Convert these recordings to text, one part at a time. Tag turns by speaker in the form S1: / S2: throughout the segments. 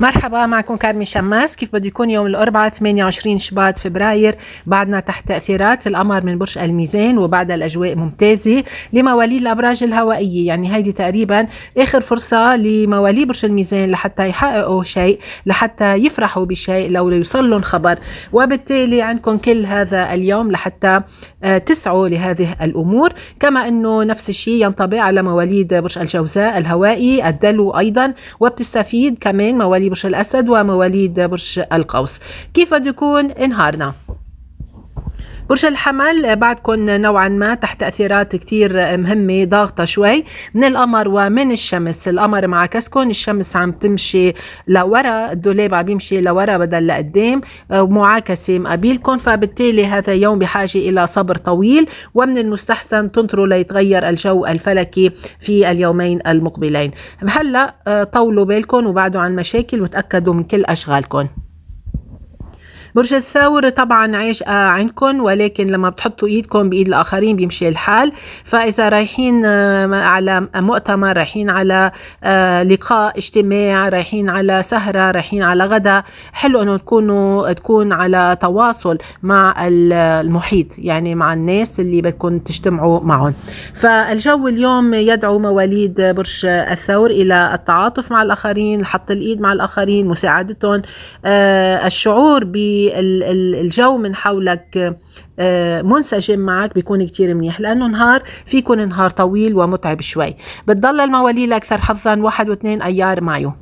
S1: مرحبا معكم كارمي شماس كيف بده يكون يوم الأربعاء 28 شباط فبراير بعدنا تحت تأثيرات القمر من برج الميزان وبعد الأجواء ممتازة لمواليد الأبراج الهوائية يعني هيدي تقريبا آخر فرصة لمواليد برج الميزان لحتى يحققوا شيء لحتى يفرحوا بشيء لو يوصل لهم خبر وبالتالي عندكم كل هذا اليوم لحتى آه، تسعوا لهذه الأمور كما أنه نفس الشيء ينطبق على مواليد برج الجوزاء الهوائي الدلو أيضا وبتستفيد كمان مواليد موالي برج الأسد ومواليد برج القوس كيف بده يكون نهارنا برج الحمل بعدكم نوعا ما تحت تأثيرات كثير مهمة ضاغطة شوي من القمر ومن الشمس القمر معكسكم الشمس عم تمشي لورا الدولاب عم يمشي لورا بدل لقدام معاكسة مقابلكم فبالتالي هذا يوم بحاجة إلى صبر طويل ومن المستحسن تنطروا ليتغير الجو الفلكي في اليومين المقبلين هلا آه، طولوا بالكم وبعدوا عن مشاكل وتأكدوا من كل أشغالكم برج الثور طبعا عايش آه، عندكم ولكن لما بتحطوا ايدكم بايد الاخرين بيمشي الحال فاذا رايحين آه، على مؤتمر رايحين على آه، لقاء اجتماع رايحين على سهرة رايحين على غدا حلو انه تكونوا تكون على تواصل مع المحيط يعني مع الناس اللي بدكم تجتمعوا معهم فالجو اليوم يدعو مواليد برج الثور الى التعاطف مع الاخرين حط الايد مع الاخرين مساعدتهم الشعور ب الجو من حولك آه، منسجم معك بيكون كتير منيح لأنه نهار فيكون نهار طويل ومتعب شوي بتضل المواليد أكثر حظا واحد واثنين أيار مايو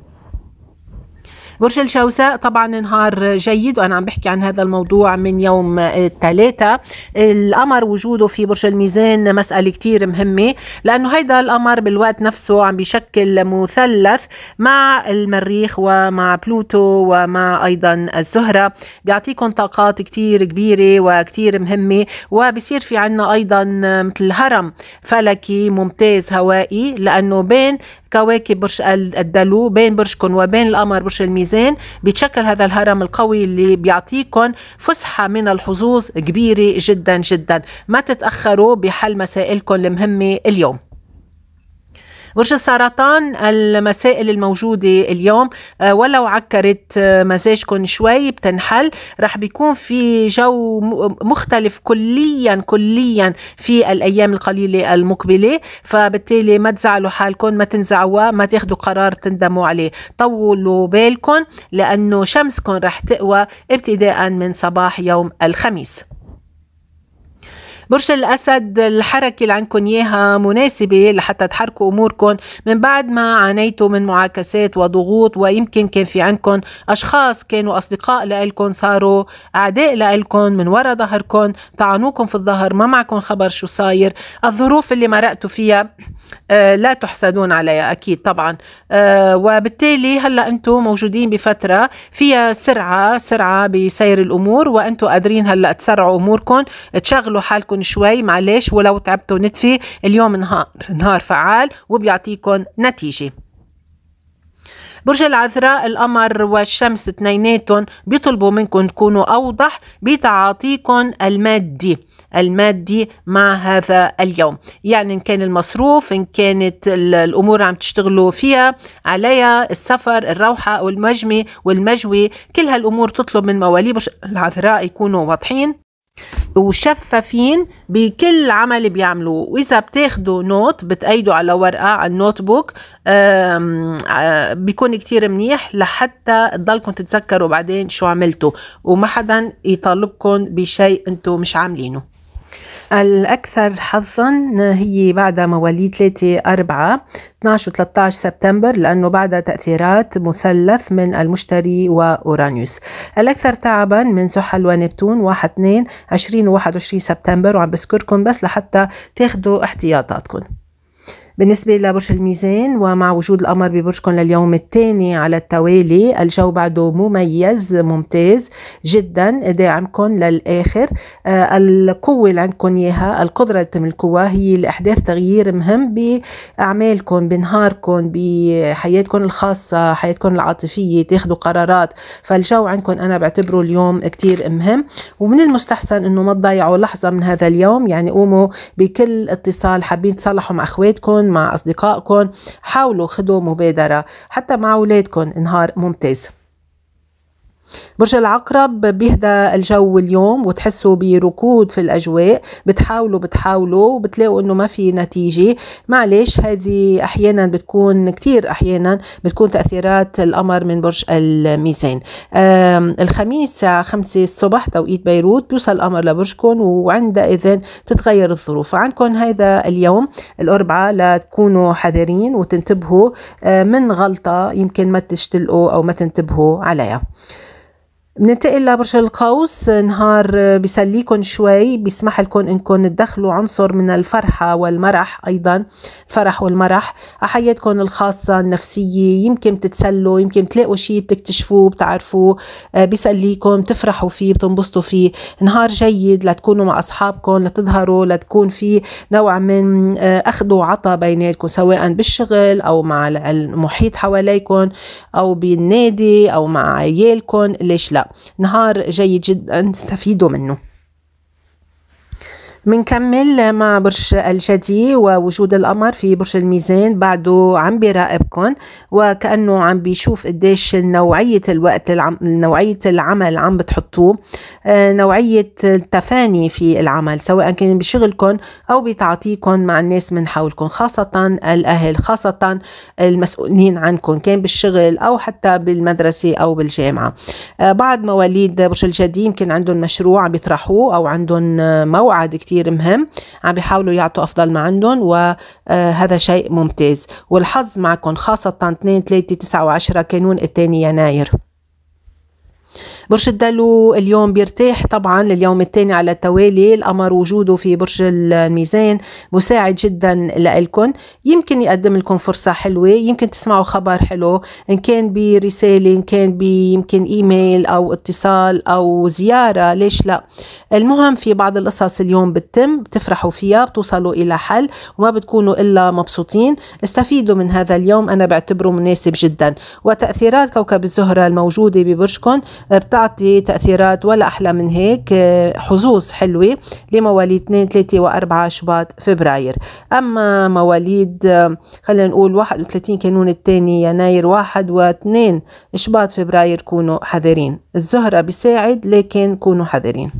S1: برج الجوزاء طبعا نهار جيد وانا عم بحكي عن هذا الموضوع من يوم الثلاثاء القمر وجوده في برج الميزان مساله كثير مهمه لانه هيدا القمر بالوقت نفسه عم بيشكل مثلث مع المريخ ومع بلوتو ومع ايضا الزهره بيعطيكم طاقات كثير كبيره وكثير مهمه وبصير في عنا ايضا مثل هرم فلكي ممتاز هوائي لانه بين كواكب برج الدلو بين برجكم وبين القمر برج الميزان بيتشكل هذا الهرم القوي اللي بيعطيكم فسحه من الحظوظ كبيره جدا جدا ما تتاخروا بحل مسائلكم المهمه اليوم برج السرطان المسائل الموجودة اليوم آه، ولو عكرت آه، مزاجكم شوي بتنحل رح بيكون في جو مختلف كليا كليا في الأيام القليلة المقبلة فبالتالي ما تزعلوا حالكم ما تنزعوا ما تاخدوا قرار بتندموا عليه طولوا بالكم لأنه شمسكم رح تقوى ابتداء من صباح يوم الخميس برج الأسد الحركة اللي عندكم إياها مناسبة لحتى تحركوا أموركم من بعد ما عانيتوا من معاكسات وضغوط ويمكن كان في عندكم أشخاص كانوا أصدقاء لإلكم صاروا أعداء لإلكم من وراء ظهركم طعنوكم في الظهر ما معكم خبر شو صاير الظروف اللي مرقتوا فيها آه، لا تحسدون عليها أكيد طبعا آه، وبالتالي هلأ أنتم موجودين بفترة فيها سرعة سرعة بسير الأمور وأنتم قادرين هلأ تسرعوا أموركم تشغلوا حالكم معاكم شوي معلش ولو تعبتوا نتفي اليوم نهار نهار فعال وبيعطيكم نتيجه برج العذراء القمر والشمس اثنيناتهم بيطلبوا منكم تكونوا أوضح بتعاطيكم المادي المادي مع هذا اليوم يعني إن كان المصروف إن كانت الأمور عم تشتغلوا فيها عليها السفر الروحة والمجمي والمجوي كل هالأمور تطلب من مواليد برج العذراء يكونوا واضحين وشفافين بكل عمل بيعملوه واذا بتاخدوا نوت بتأيدوا على ورقه على النوت بوك آه، بيكون كتير منيح لحتى تضلكم تتذكروا بعدين شو عملتوا وما حدا يطالبكم بشيء انتم مش عاملينه الأكثر حظا هي بعد مواليد 3 4 12 و 13 سبتمبر لأنه بعدها تأثيرات مثلث من المشتري وأورانيوس الأكثر تعبا من زحل ونبتون 1 2 20 و 21 سبتمبر وعم بذكركم بس لحتى تاخذوا احتياطاتكم بالنسبة لبرج الميزان ومع وجود القمر ببرجكم لليوم الثاني على التوالي الجو بعده مميز ممتاز جدا داعمكم للآخر آه، القوة اللي عندكم إياها القدرة اللي تملكوها هي لإحداث تغيير مهم بأعمالكم بنهاركم بحياتكم الخاصة حياتكم العاطفية تاخذوا قرارات فالجو عندكم أنا بعتبره اليوم كتير مهم ومن المستحسن أنه ما تضيعوا لحظة من هذا اليوم يعني قوموا بكل اتصال حابين تصلحوا مع أخواتكم مع أصدقائكم حاولوا خدوا مبادرة حتى مع أولادكم نهار ممتاز برج العقرب بيهدى الجو اليوم وتحسوا بركود في الاجواء بتحاولوا بتحاولوا بتلاقوا انه ما في نتيجه معلش هذه احيانا بتكون كثير احيانا بتكون تاثيرات القمر من برج الميزان الخميس الساعه 5 الصبح توقيت بيروت بيوصل القمر لبرجكم وعندئذ تتغير الظروف عندكم هذا اليوم الاربعاء لتكونوا حذرين وتنتبهوا آه، من غلطه يمكن ما تشتلقوا او ما تنتبهوا عليها بننتقل لبرج القوس نهار آه، بيسليكم شوي بيسمح لكم انكم تدخلوا عنصر من الفرحة والمرح ايضا الفرح والمرح حياتكم الخاصة النفسية يمكن تتسلوا يمكن تلاقوا شيء بتكتشفوه بتعرفوه آه، بيسليكم تفرحوا فيه بتنبسطوا فيه نهار جيد لتكونوا مع اصحابكم لتظهروا لتكون في نوع من آه، اخذ وعطاء بيناتكم سواء بالشغل او مع المحيط حواليكم او بالنادي او مع عيالكم ليش لا نهار جيد جدا استفيدوا منه منكمل مع برج الجدي ووجود القمر في برج الميزان بعده عم بيراقبكم وكأنه عم بيشوف قديش نوعية الوقت العم... نوعية العمل عم بتحطوه آه، نوعية التفاني في العمل سواء كان بشغلكم أو بتعاطيكم مع الناس من حولكم خاصة الأهل خاصة المسؤولين عنكم كان بالشغل أو حتى بالمدرسة أو بالجامعة آه، بعض مواليد برج الجدي يمكن عندهم مشروع عم بيطرحوه أو عندهم موعد كتير كتير مهم عم بيحاولوا يعطوا أفضل ما عندهم وهذا آه، شيء ممتاز والحظ معكم خاصة 2 3 9 و10 كانون الثاني يناير برج الدلو اليوم بيرتاح طبعا لليوم الثاني على التوالي القمر وجوده في برج الميزان مساعد جدا لإلكم يمكن يقدم لكم فرصة حلوة يمكن تسمعوا خبر حلو إن كان برسالة إن كان يمكن إيميل أو اتصال أو زيارة ليش لا المهم في بعض القصص اليوم بتتم بتفرحوا فيها بتوصلوا إلى حل وما بتكونوا إلا مبسوطين استفيدوا من هذا اليوم أنا بعتبره مناسب جدا وتأثيرات كوكب الزهرة الموجودة ببرجكم بتعطي تأثيرات ولا أحلى من هيك آه، حظوظ حلوة لمواليد 2 3 و4 شباط فبراير أما مواليد آه، خلينا نقول 31 كانون الثاني يناير 1 و2 شباط فبراير كونوا حذرين الزهرة بيساعد لكن كونوا حذرين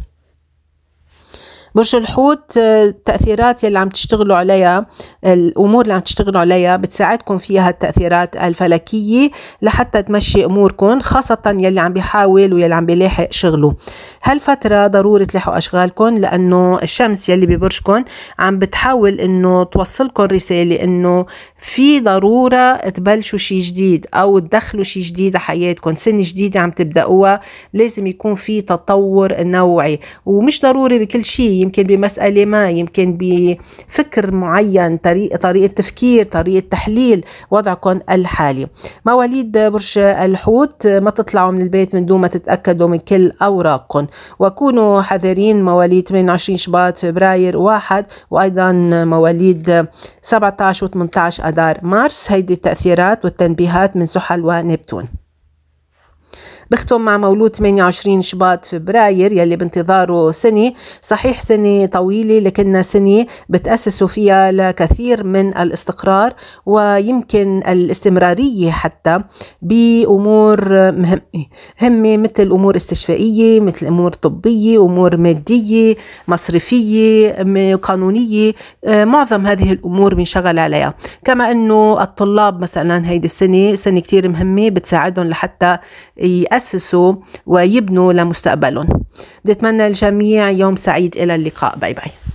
S1: برج الحوت التأثيرات آه، يلي عم تشتغلوا عليها الأمور اللي عم تشتغلوا عليها بتساعدكم فيها التأثيرات الفلكية لحتى تمشي أموركم خاصة يلي عم بيحاول ويلي عم بيلاحق شغله هالفترة ضروري تلاحقوا أشغالكم لأنه الشمس يلي ببرجكم عم بتحاول إنه توصلكم رسالة إنه في ضرورة تبلشوا شيء جديد أو تدخلوا شيء جديد حياتكم سنة جديدة عم تبدأوها لازم يكون في تطور نوعي ومش ضروري بكل شيء يمكن بمسألة ما يمكن بفكر معين طريق طريقة تفكير طريقة تحليل وضعكم الحالي مواليد برج الحوت ما تطلعوا من البيت من دون ما تتأكدوا من كل أوراقكم وكونوا حذرين مواليد 28 شباط فبراير واحد وأيضا مواليد 17 و 18 أدار مارس هيدي التأثيرات والتنبيهات من سحل ونبتون بختم مع مولود 28 شباط فبراير يلي بانتظاره سنة صحيح سنة طويلة لكنها سنة بتأسسوا فيها لكثير من الاستقرار ويمكن الاستمرارية حتى بأمور مهمة هم مثل أمور استشفائية مثل أمور طبية أمور مادية مصرفية قانونية آه، معظم هذه الأمور بنشغل عليها كما أنه الطلاب مثلا هيدي السنة سنة كتير مهمة بتساعدهم لحتى يأسسوا يأسسوا ويبنوا لمستقبلهم بتمنى الجميع يوم سعيد إلى اللقاء باي باي